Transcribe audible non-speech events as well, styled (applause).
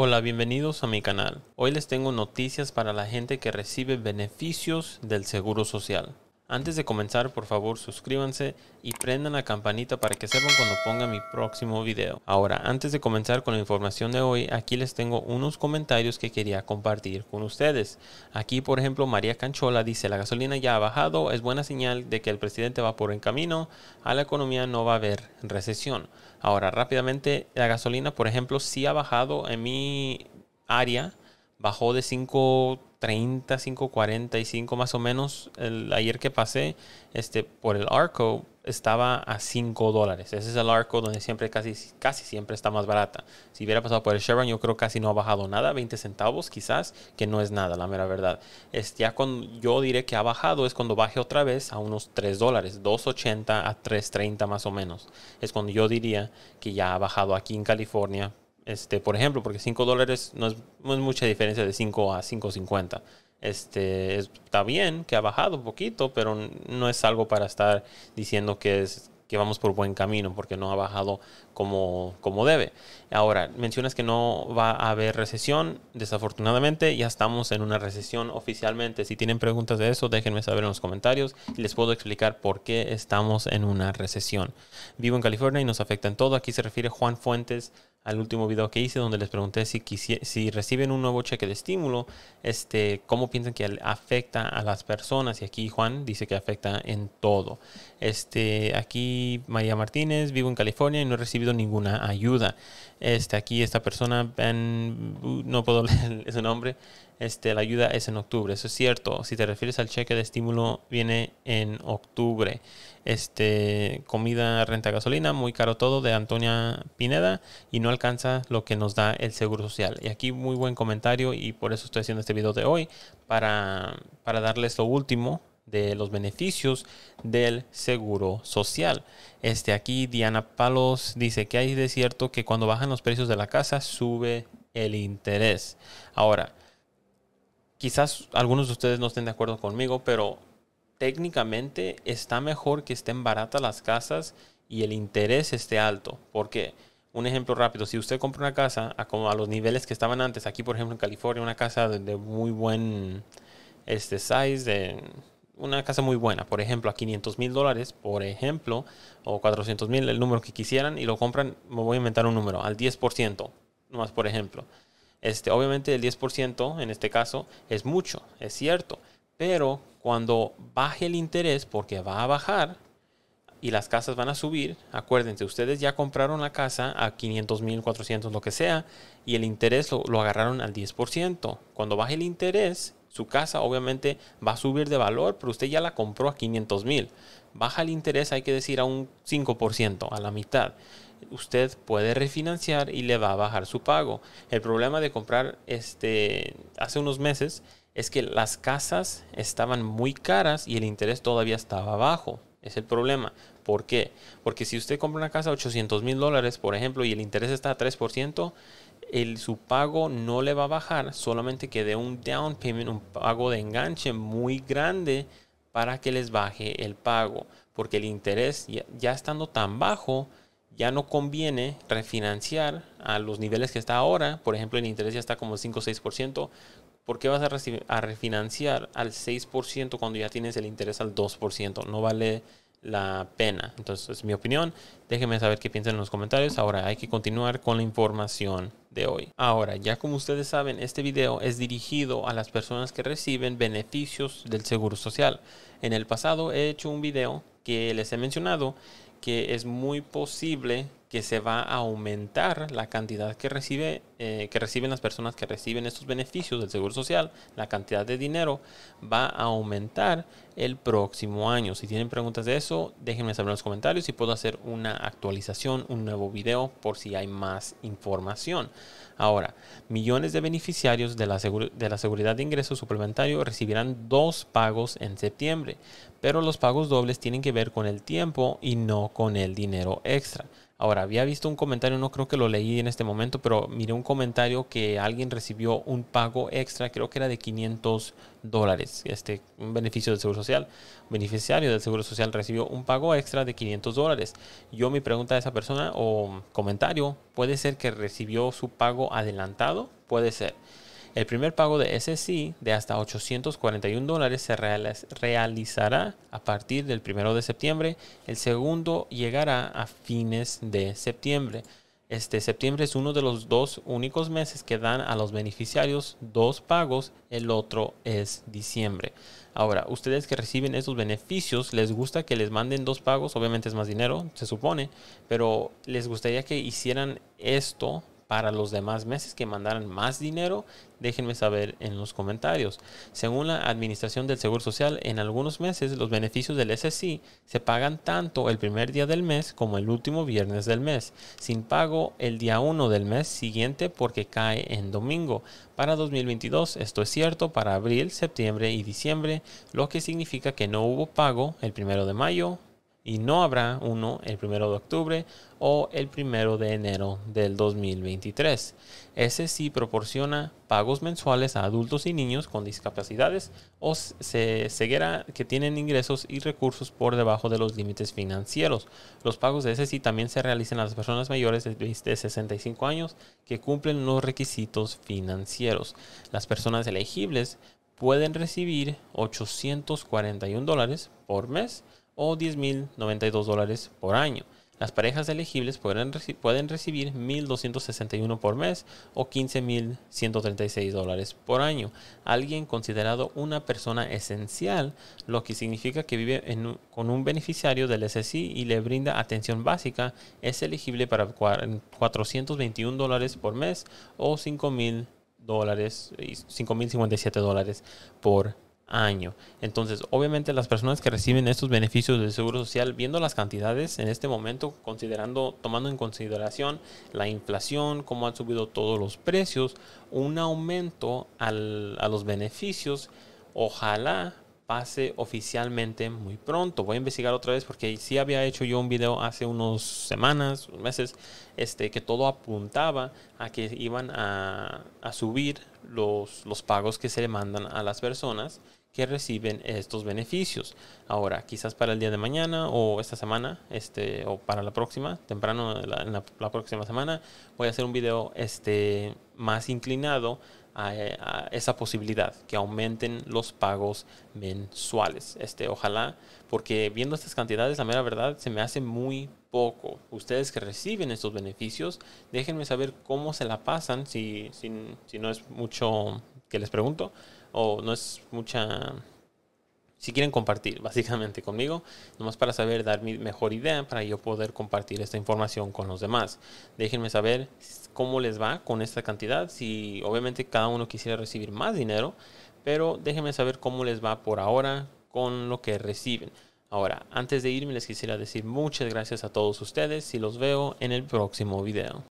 Hola, bienvenidos a mi canal. Hoy les tengo noticias para la gente que recibe beneficios del Seguro Social. Antes de comenzar, por favor suscríbanse y prendan la campanita para que sepan cuando ponga mi próximo video. Ahora, antes de comenzar con la información de hoy, aquí les tengo unos comentarios que quería compartir con ustedes. Aquí, por ejemplo, María Canchola dice, la gasolina ya ha bajado, es buena señal de que el presidente va por el camino, a la economía no va a haber recesión. Ahora, rápidamente, la gasolina, por ejemplo, sí ha bajado en mi área, bajó de 5 5, 45 más o menos. El, ayer que pasé este, por el Arco estaba a 5 dólares. Ese es el Arco donde siempre casi, casi siempre está más barata. Si hubiera pasado por el Chevron, yo creo que casi no ha bajado nada, 20 centavos quizás, que no es nada, la mera verdad. Este, ya cuando yo diré que ha bajado es cuando baje otra vez a unos 3 dólares, 2.80 a 3.30 más o menos. Es cuando yo diría que ya ha bajado aquí en California este, por ejemplo, porque 5 dólares no es, mucha diferencia de 5 a 5.50. Este, está bien que ha bajado un poquito, pero no es algo para estar diciendo que es que vamos por buen camino porque no ha bajado como, como debe. Ahora, mencionas que no va a haber recesión. Desafortunadamente, ya estamos en una recesión oficialmente. Si tienen preguntas de eso, déjenme saber en los comentarios y les puedo explicar por qué estamos en una recesión. Vivo en California y nos afecta en todo. Aquí se refiere Juan Fuentes al último video que hice donde les pregunté si, si reciben un nuevo cheque de estímulo, este, cómo piensan que afecta a las personas. Y aquí Juan dice que afecta en todo. Este, aquí María Martínez, vivo en California y no he recibido ninguna ayuda. Este, aquí esta persona, no puedo (laughs) leer su nombre, este, la ayuda es en octubre. Eso es cierto. Si te refieres al cheque de estímulo, viene en octubre. Este, comida, renta, gasolina, muy caro todo, de Antonia Pineda, y no alcanza lo que nos da el Seguro Social. Y aquí muy buen comentario, y por eso estoy haciendo este video de hoy, para, para darles lo último de los beneficios del seguro social. Este aquí Diana Palos dice que hay de cierto que cuando bajan los precios de la casa sube el interés. Ahora, quizás algunos de ustedes no estén de acuerdo conmigo, pero técnicamente está mejor que estén baratas las casas y el interés esté alto. Porque, Un ejemplo rápido, si usted compra una casa a, como a los niveles que estaban antes, aquí por ejemplo en California, una casa de, muy buen este size, de, una casa muy buena, por ejemplo, a 500 mil dólares, por ejemplo, o 400 mil, el número que quisieran, y lo compran, me voy a inventar un número, al 10%, nomás por ejemplo. Este, obviamente el 10% en este caso es mucho, es cierto, pero cuando baje el interés, porque va a bajar y las casas van a subir, acuérdense, ustedes ya compraron la casa a 500 mil, 400, lo que sea, y el interés lo, agarraron al 10%. Cuando baje el interés, su casa obviamente va a subir de valor, pero usted ya la compró a 500 mil. Baja el interés, hay que decir, a un 5%, a la mitad usted puede refinanciar y le va a bajar su pago. El problema de comprar este, hace unos meses es que las casas estaban muy caras y el interés todavía estaba bajo. Es el problema. ¿Por qué? Porque si usted compra una casa a 800 mil dólares, por ejemplo, y el interés está a 3%, el, su pago no le va a bajar, solamente que dé un down payment, un pago de enganche muy grande para que les baje el pago. Porque el interés ya estando tan bajo, ya no conviene refinanciar a los niveles que está ahora. Por ejemplo, el interés ya está como 5 o 6%. ¿Por qué vas a, a refinanciar al 6% cuando ya tienes el interés al 2%? No vale la pena. Entonces, es mi opinión. Déjenme saber qué piensan en los comentarios. Ahora hay que continuar con la información de hoy. Ahora, ya como ustedes saben, este video es dirigido a las personas que reciben beneficios del Seguro Social. En el pasado he hecho un video que les he mencionado que es muy posible que se va a aumentar la cantidad que, recibe, eh, que reciben las personas que reciben estos beneficios del Seguro Social, la cantidad de dinero va a aumentar el próximo año. Si tienen preguntas de eso, déjenme saber en los comentarios y puedo hacer una actualización, un nuevo video por si hay más información. Ahora, millones de beneficiarios de la, de la Seguridad de Ingreso Suplementario recibirán dos pagos en septiembre, pero los pagos dobles tienen que ver con el tiempo y no con el dinero extra. Ahora, había visto un comentario, no creo que lo leí en este momento, pero miré un comentario que alguien recibió un pago extra, creo que era de 500 dólares, este, un beneficio del Seguro Social. beneficiario del Seguro Social recibió un pago extra de 500 dólares. Yo mi pregunta a esa persona o comentario, ¿puede ser que recibió su pago adelantado? Puede ser. El primer pago de SSI de hasta 841 dólares se realizará a partir del primero de septiembre. El segundo llegará a fines de septiembre. Este septiembre es uno de los dos únicos meses que dan a los beneficiarios dos pagos, el otro es diciembre. Ahora, ustedes que reciben esos beneficios, ¿les gusta que les manden dos pagos? Obviamente es más dinero, se supone, pero les gustaría que hicieran esto para los demás meses que mandaran más dinero, déjenme saber en los comentarios. Según la Administración del Seguro Social, en algunos meses los beneficios del SSI se pagan tanto el primer día del mes como el último viernes del mes, sin pago el día 1 del mes siguiente porque cae en domingo. Para 2022 esto es cierto para abril, septiembre y diciembre, lo que significa que no hubo pago el primero de mayo, y no habrá uno el primero de octubre o el primero de enero del 2023. Ese sí proporciona pagos mensuales a adultos y niños con discapacidades o ceguera que tienen ingresos y recursos por debajo de los límites financieros. Los pagos de ese sí también se realizan a las personas mayores de 65 años que cumplen los requisitos financieros. Las personas elegibles pueden recibir 841 dólares por mes o 10.092 dólares por año. Las parejas elegibles pueden, pueden recibir 1.261 por mes o 15.136 dólares por año. Alguien considerado una persona esencial, lo que significa que vive con un beneficiario del SSI y le brinda atención básica, es elegible para 421 dólares por mes o 5.057 dólares por año. Entonces, obviamente las personas que reciben estos beneficios del Seguro Social, viendo las cantidades en este momento, considerando, tomando en consideración la inflación, cómo han subido todos los precios, un aumento a los beneficios, ojalá pase oficialmente muy pronto. Voy a investigar otra vez porque sí había hecho yo un video hace unos semanas, meses, este, que todo apuntaba a que iban a, subir los, los, pagos que se le mandan a las personas que reciben estos beneficios. Ahora, quizás para el día de mañana o esta semana, este, o para la próxima, temprano en la, próxima semana, voy a hacer un video este, más inclinado a, esa posibilidad, que aumenten los pagos mensuales. Este, ojalá, porque viendo estas cantidades, la mera verdad, se me hace muy poco. Ustedes que reciben estos beneficios, déjenme saber cómo se la pasan, si, si no es mucho que les pregunto o no es mucha... Si quieren compartir (laughs) básicamente conmigo, nomás para saber dar mi mejor idea para yo poder compartir esta información con los demás. Déjenme saber cómo les va con esta cantidad, si obviamente cada uno quisiera recibir más dinero, pero déjenme saber cómo les va por ahora con lo que reciben. Ahora, antes de irme les quisiera decir muchas gracias a todos ustedes y los veo en el próximo video.